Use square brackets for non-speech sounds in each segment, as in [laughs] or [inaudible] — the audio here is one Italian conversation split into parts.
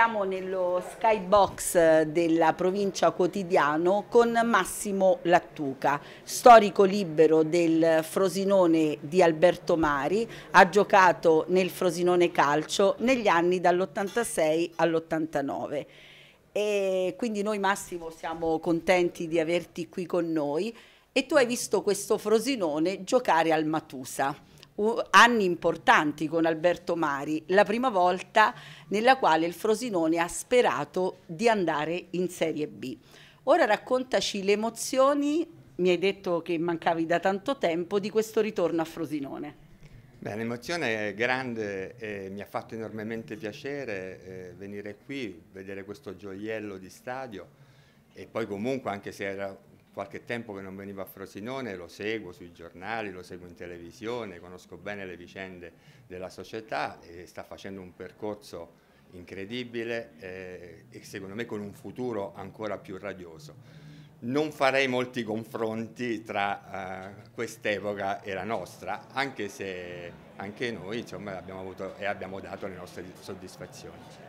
Siamo nello skybox della provincia quotidiano con Massimo Lattuca, storico libero del Frosinone di Alberto Mari, ha giocato nel Frosinone Calcio negli anni dall'86 all'89. E quindi noi Massimo siamo contenti di averti qui con noi e tu hai visto questo Frosinone giocare al Matusa anni importanti con Alberto Mari, la prima volta nella quale il Frosinone ha sperato di andare in Serie B. Ora raccontaci le emozioni, mi hai detto che mancavi da tanto tempo, di questo ritorno a Frosinone. Beh, l'emozione è grande e mi ha fatto enormemente piacere eh, venire qui, vedere questo gioiello di stadio e poi comunque anche se era qualche tempo che non venivo a Frosinone, lo seguo sui giornali, lo seguo in televisione, conosco bene le vicende della società e sta facendo un percorso incredibile eh, e secondo me con un futuro ancora più radioso. Non farei molti confronti tra eh, quest'epoca e la nostra, anche se anche noi insomma, abbiamo avuto e abbiamo dato le nostre soddisfazioni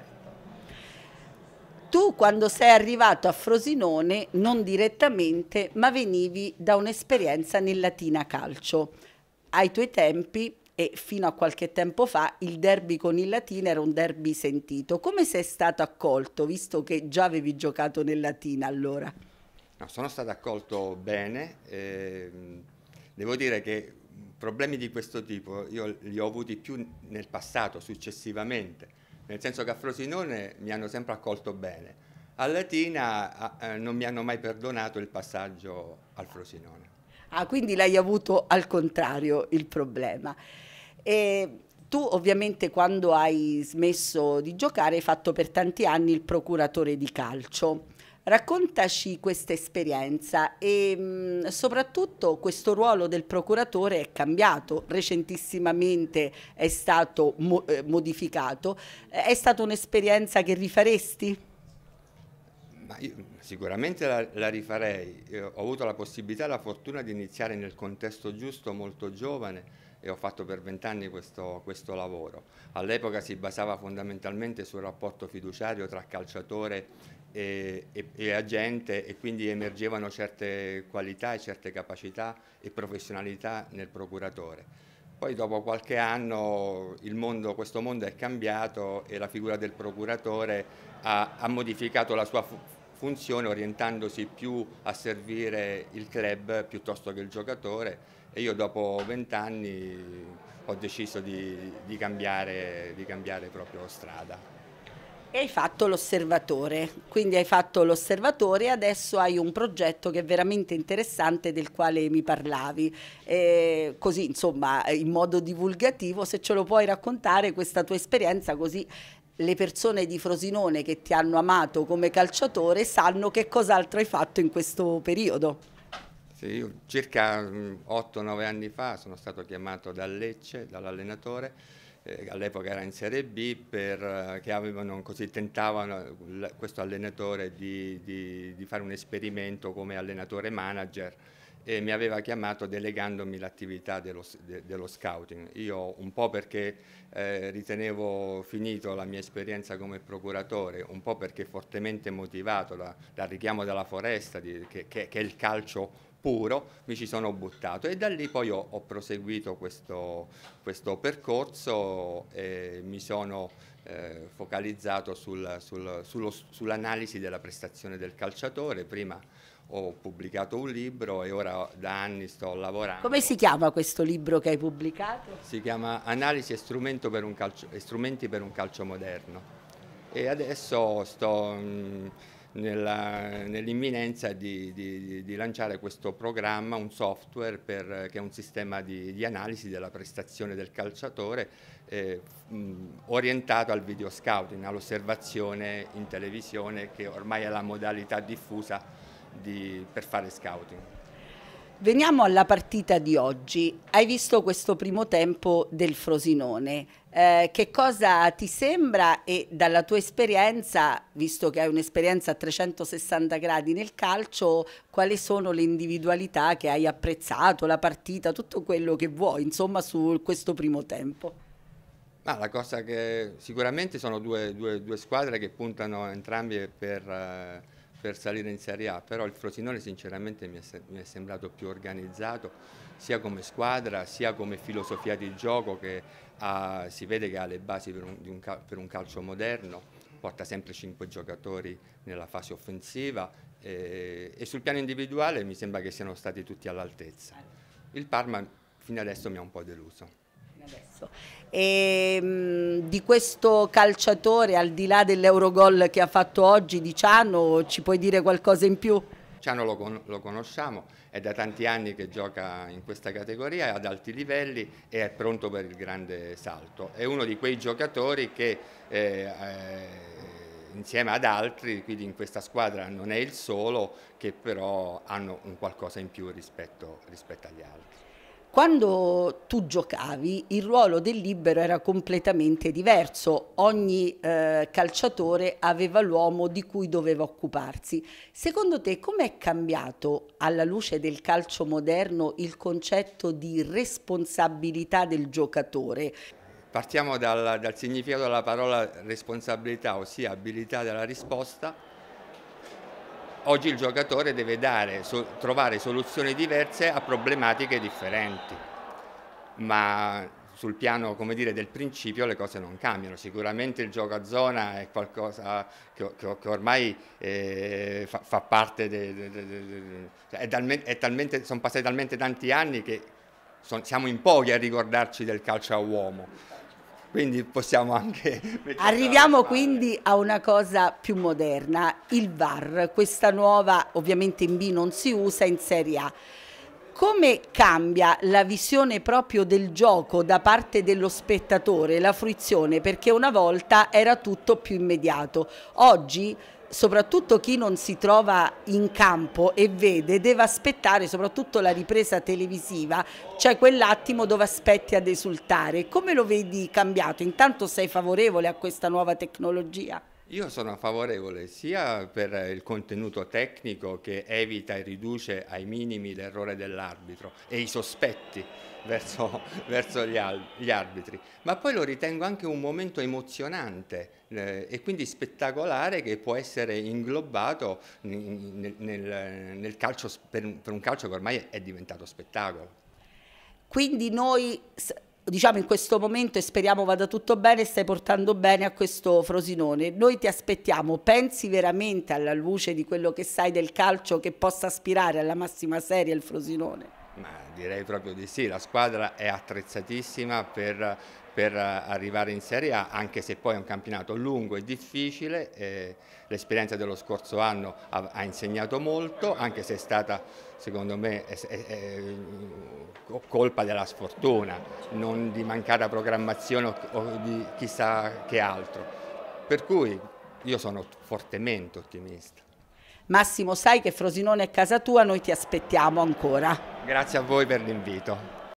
tu quando sei arrivato a Frosinone, non direttamente, ma venivi da un'esperienza nel Latina Calcio. Ai tuoi tempi e fino a qualche tempo fa il derby con il Latina era un derby sentito. Come sei stato accolto, visto che già avevi giocato nel Latina allora? No, sono stato accolto bene. Eh, devo dire che problemi di questo tipo io li ho avuti più nel passato, successivamente nel senso che a Frosinone mi hanno sempre accolto bene. A Latina eh, non mi hanno mai perdonato il passaggio al Frosinone. Ah, quindi l'hai avuto al contrario il problema. E tu ovviamente quando hai smesso di giocare hai fatto per tanti anni il procuratore di calcio. Raccontaci questa esperienza e mh, mm, soprattutto questo ruolo del procuratore è cambiato, recentissimamente è stato mo eh, modificato. Eh, è stata un'esperienza che rifaresti? Io, sicuramente la, la rifarei, Io ho avuto la possibilità e la fortuna di iniziare nel contesto giusto, molto giovane, e ho fatto per vent'anni questo, questo, lavoro. All'epoca si basava fondamentalmente sul rapporto fiduciario tra calciatore e, e, e agente e quindi emergevano certe qualità e certe capacità e professionalità nel procuratore. Poi dopo qualche anno mondo, questo mondo è cambiato e la figura del procuratore ha, ha modificato la sua funzione orientandosi più a servire il club piuttosto che il giocatore e io dopo vent'anni ho deciso di, di, cambiare, di cambiare proprio strada. E hai fatto l'osservatore, quindi hai fatto l'osservatore e adesso hai un progetto che è veramente interessante del quale mi parlavi. E così, insomma, in modo divulgativo, se ce lo puoi raccontare questa tua esperienza, così le persone di Frosinone che ti hanno amato come calciatore sanno che cos'altro hai fatto in questo periodo. Sì, io circa 8-9 mm, anni fa sono stato chiamato da Lecce, dall'allenatore, eh, all'epoca era in Serie B, per, eh, che avevano, così, tentavano questo allenatore di, di, di fare un esperimento come allenatore manager e mi aveva chiamato delegandomi l'attività dello, de, dello, scouting. Io un po' perché eh, ritenevo finito la mia esperienza come procuratore, un po' perché fortemente motivato da, dal richiamo della foresta, di, che, che, che, è il calcio puro mi ci sono buttato e da lì poi ho, ho proseguito questo, questo, percorso e mi sono eh, focalizzato sul, sul, sull'analisi della prestazione del calciatore. Prima ho pubblicato un libro e ora da anni sto lavorando. Come si chiama questo libro che hai pubblicato? Si chiama Analisi e, e strumenti per un calcio moderno e adesso sto... Mh, mm, nell'imminenza nell di, di, di, lanciare questo programma, un software per, che è un sistema di, di, analisi della prestazione del calciatore eh, orientato al video scouting, all'osservazione in televisione che ormai è la modalità diffusa per fare scouting. Veniamo alla partita di oggi. Hai visto questo primo tempo del Frosinone. Eh, che cosa ti sembra e dalla tua esperienza, visto che hai un'esperienza a 360 gradi nel calcio, quali sono le individualità che hai apprezzato, la partita, tutto quello che vuoi, insomma, su questo primo tempo? Ma la cosa che sicuramente sono due, due, due squadre che puntano entrambi per... Eh per salire in Serie A, però il Frosinone sinceramente mi è, mi è, sembrato più organizzato sia come squadra sia come filosofia di gioco che ha, si vede che ha le basi per un, un, per un, calcio moderno, porta sempre 5 giocatori nella fase offensiva e, eh, e sul piano individuale mi sembra che siano stati tutti all'altezza. Il Parma fino adesso mi ha un po' deluso adesso. E, ehm, mh, di questo calciatore, al di là dell'Eurogol che ha fatto oggi di Ciano, ci puoi dire qualcosa in più? Ciano lo, con lo, conosciamo, è da tanti anni che gioca in questa categoria, è ad alti livelli e è pronto per il grande salto. È uno di quei giocatori che eh, eh, insieme ad altri, quindi in questa squadra non è il solo, che però hanno un qualcosa in più rispetto, rispetto agli altri. Quando tu giocavi il ruolo del libero era completamente diverso, ogni eh, calciatore aveva l'uomo di cui doveva occuparsi. Secondo te com'è cambiato alla luce del calcio moderno il concetto di responsabilità del giocatore? Partiamo dal, dal significato della parola responsabilità, ossia abilità della risposta Oggi il giocatore deve dare, so, trovare soluzioni diverse a problematiche differenti, ma sul piano dire, del principio le cose non cambiano. Sicuramente il gioco a zona è qualcosa che, che, che ormai eh, fa, fa, parte, de, de, de, è talmente, è talmente, sono passati talmente tanti anni che son, siamo in pochi a ricordarci del calcio a uomo quindi possiamo anche... [laughs] Arriviamo quindi a una cosa più moderna, il VAR, questa nuova ovviamente in B non si usa, in Serie A. Come cambia la visione proprio del gioco da parte dello spettatore, la fruizione? Perché una volta era tutto più immediato, oggi soprattutto chi non si trova in campo e vede deve aspettare soprattutto la ripresa televisiva, cioè quell'attimo dove aspetti ad esultare. Come lo vedi cambiato? Intanto sei favorevole a questa nuova tecnologia? Io sono favorevole sia per il contenuto tecnico che evita e riduce ai minimi l'errore dell'arbitro e i sospetti [laughs] verso, verso gli, gli, arbitri, ma poi lo ritengo anche un momento emozionante eh, e quindi spettacolare che può essere inglobato nel, nel, nel calcio, per, per un calcio che ormai è diventato spettacolo. Quindi noi diciamo in questo momento e speriamo vada tutto bene, stai portando bene a questo Frosinone. Noi ti aspettiamo, pensi veramente alla luce di quello che sai del calcio che possa aspirare alla massima serie il Frosinone? Ma direi proprio di sì, la squadra è attrezzatissima per, per arrivare in Serie A, anche se poi è un campionato lungo e difficile, eh, l'esperienza dello scorso anno ha, ha, insegnato molto, anche se è stata secondo me è, è, è colpa della sfortuna, non di mancata programmazione o, o di chissà che altro. Per cui io sono fortemente ottimista. Massimo, sai che Frosinone è casa tua, noi ti aspettiamo ancora. Grazie a voi per l'invito.